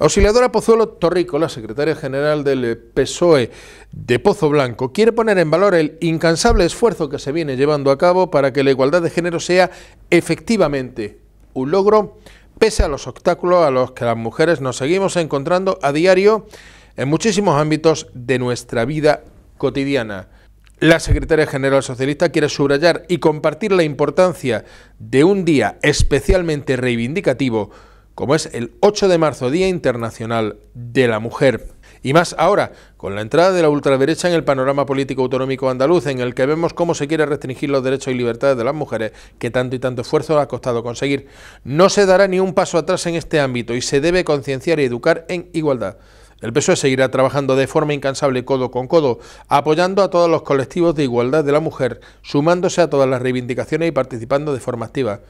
Auxiliadora Pozuelo Torrico, la secretaria general del PSOE de Pozo Blanco, quiere poner en valor el incansable esfuerzo que se viene llevando a cabo para que la igualdad de género sea efectivamente un logro, pese a los obstáculos a los que las mujeres nos seguimos encontrando a diario en muchísimos ámbitos de nuestra vida cotidiana. La secretaria general socialista quiere subrayar y compartir la importancia de un día especialmente reivindicativo como es el 8 de marzo, Día Internacional de la Mujer. Y más ahora, con la entrada de la ultraderecha en el panorama político autonómico andaluz, en el que vemos cómo se quiere restringir los derechos y libertades de las mujeres, que tanto y tanto esfuerzo ha costado conseguir. No se dará ni un paso atrás en este ámbito y se debe concienciar y educar en igualdad. El PSOE seguirá trabajando de forma incansable codo con codo, apoyando a todos los colectivos de igualdad de la mujer, sumándose a todas las reivindicaciones y participando de forma activa.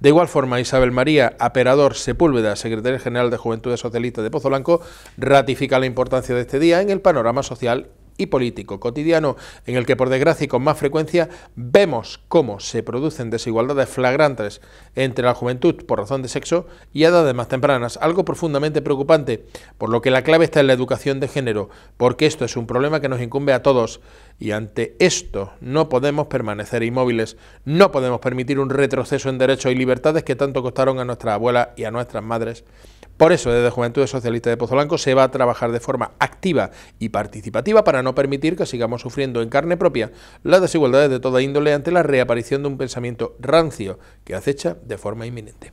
De igual forma, Isabel María Aperador Sepúlveda, secretaria general de Juventudes Socialistas de Pozo Blanco, ratifica la importancia de este día en el panorama social y político cotidiano en el que por desgracia y con más frecuencia vemos cómo se producen desigualdades flagrantes entre la juventud por razón de sexo y edades más tempranas, algo profundamente preocupante, por lo que la clave está en la educación de género, porque esto es un problema que nos incumbe a todos y ante esto no podemos permanecer inmóviles, no podemos permitir un retroceso en derechos y libertades que tanto costaron a nuestras abuelas y a nuestras madres por eso, desde Juventud Socialista de Pozo Blanco se va a trabajar de forma activa y participativa para no permitir que sigamos sufriendo en carne propia las desigualdades de toda índole ante la reaparición de un pensamiento rancio que acecha de forma inminente.